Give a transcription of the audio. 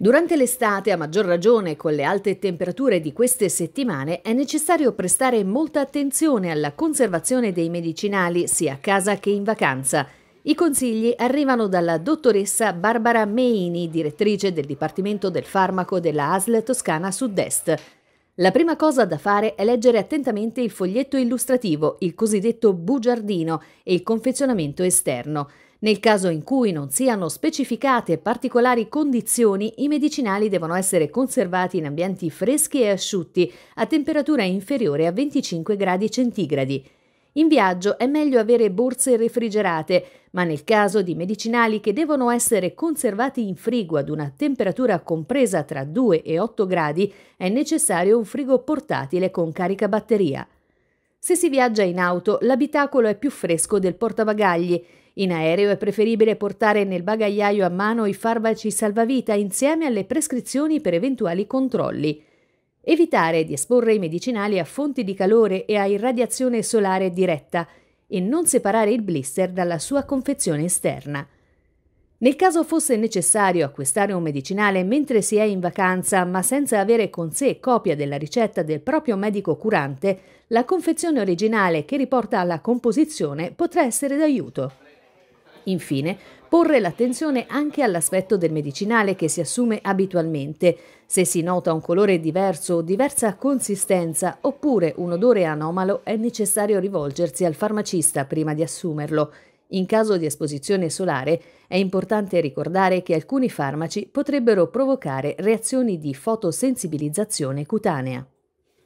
Durante l'estate, a maggior ragione con le alte temperature di queste settimane, è necessario prestare molta attenzione alla conservazione dei medicinali sia a casa che in vacanza. I consigli arrivano dalla dottoressa Barbara Meini, direttrice del Dipartimento del Farmaco della ASL Toscana Sud-Est. La prima cosa da fare è leggere attentamente il foglietto illustrativo, il cosiddetto bugiardino e il confezionamento esterno. Nel caso in cui non siano specificate particolari condizioni, i medicinali devono essere conservati in ambienti freschi e asciutti a temperatura inferiore a 25 gradi centigradi. In viaggio è meglio avere borse refrigerate, ma nel caso di medicinali che devono essere conservati in frigo ad una temperatura compresa tra 2 e 8 gradi, è necessario un frigo portatile con carica batteria. Se si viaggia in auto, l'abitacolo è più fresco del portabagagli in aereo è preferibile portare nel bagagliaio a mano i farmaci salvavita insieme alle prescrizioni per eventuali controlli. Evitare di esporre i medicinali a fonti di calore e a irradiazione solare diretta e non separare il blister dalla sua confezione esterna. Nel caso fosse necessario acquistare un medicinale mentre si è in vacanza ma senza avere con sé copia della ricetta del proprio medico curante, la confezione originale che riporta alla composizione potrà essere d'aiuto. Infine, porre l'attenzione anche all'aspetto del medicinale che si assume abitualmente. Se si nota un colore diverso diversa consistenza oppure un odore anomalo è necessario rivolgersi al farmacista prima di assumerlo. In caso di esposizione solare è importante ricordare che alcuni farmaci potrebbero provocare reazioni di fotosensibilizzazione cutanea.